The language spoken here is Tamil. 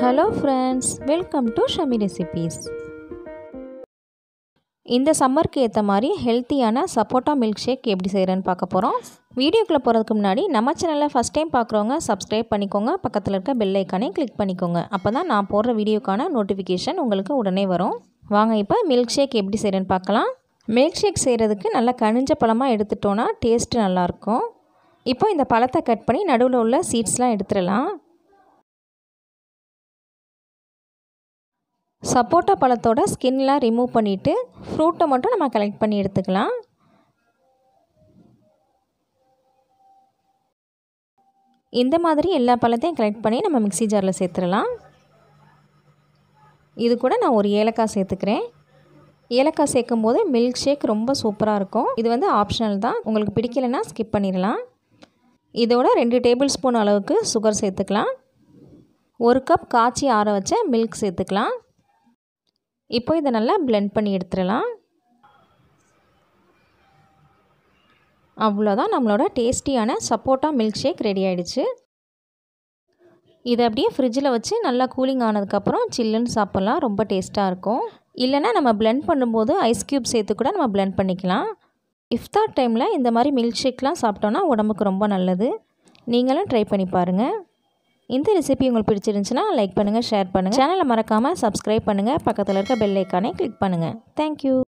hello friends welcome to Shami recipes இந்த சம்மருக்கு ஏற்ற மாதிரி ஹெல்த்தியான சப்போட்டா மில்க் ஷேக் எப்படி செய்கிறேன்னு பார்க்க போகிறோம் வீடியோக்குள்ளே போகிறதுக்கு முன்னாடி நம்ம சேனலில் ஃபஸ்ட் டைம் பார்க்குறவங்க சப்ஸ்கிரைப் பண்ணிக்கோங்க பக்கத்தில் இருக்க பெல்லைக்கானே கிளிக் பண்ணிக்கோங்க அப்போ தான் நான் போடுற வீடியோக்கான நோட்டிஃபிகேஷன் உங்களுக்கு உடனே வரும் வாங்க இப்போ மில்க் ஷேக் எப்படி செய்கிறேன்னு பார்க்கலாம் மில்க் ஷேக் செய்கிறதுக்கு நல்லா கனிஞ்ச பழமாக எடுத்துட்டோன்னா டேஸ்ட்டு நல்லாயிருக்கும் இப்போ இந்த பழத்தை கட் பண்ணி நடுவில் உள்ள சீட்ஸ்லாம் எடுத்துடலாம் சப்போட்டா பழத்தோட ஸ்கின்லாம் ரிமூவ் பண்ணிவிட்டு ஃப்ரூட்டை மட்டும் நம்ம கலெக்ட் பண்ணி எடுத்துக்கலாம் இந்த மாதிரி எல்லா பழத்தையும் கலெக்ட் பண்ணி நம்ம மிக்சி ஜாரில் சேர்த்துடலாம் இது கூட நான் ஒரு ஏலக்காய் சேர்த்துக்கிறேன் ஏலக்காய் சேர்க்கும் போது மில்க் ஷேக் ரொம்ப சூப்பராக இருக்கும் இது வந்து ஆப்ஷனல் தான் உங்களுக்கு பிடிக்கலைன்னா ஸ்கிப் பண்ணிடலாம் இதோட ரெண்டு டேபிள் ஸ்பூன் அளவுக்கு சுகர் சேர்த்துக்கலாம் ஒரு கப் காய்ச்சி ஆற வச்ச மில்க் சேர்த்துக்கலாம் இப்போ இதை நல்லா பிளெண்ட் பண்ணி எடுத்துடலாம் அவ்வளோதான் நம்மளோட டேஸ்டியான சப்போட்டா மில்க் ஷேக் ரெடி ஆகிடுச்சு இதை அப்படியே ஃப்ரிட்ஜில் வச்சு நல்லா கூலிங் ஆனதுக்கப்புறம் சில்லுன்னு சாப்பிட்லாம் ரொம்ப டேஸ்ட்டாக இருக்கும் இல்லைனா நம்ம பிளெண்ட் பண்ணும்போது ஐஸ் க்யூப் சேர்த்து கூட நம்ம பிளெண்ட் பண்ணிக்கலாம் இஃப்தார் டைமில் இந்த மாதிரி மில்க் ஷேக்லாம் சாப்பிட்டோன்னா உடம்புக்கு ரொம்ப நல்லது நீங்களும் ட்ரை பண்ணி பாருங்கள் இந்த ரெசிபி உங்களுக்கு பிடிச்சிருந்துச்சுன்னா லைக் பண்ணுங்கள் ஷேர் பண்ணுங்கள் சேனலை மறக்காமல் சப்ஸ்கிரைப் பண்ணுங்கள் பக்கத்தில் இருக்க பெல்லைக்கானே கிளிக் பண்ணுங்கள் தேங்க்யூ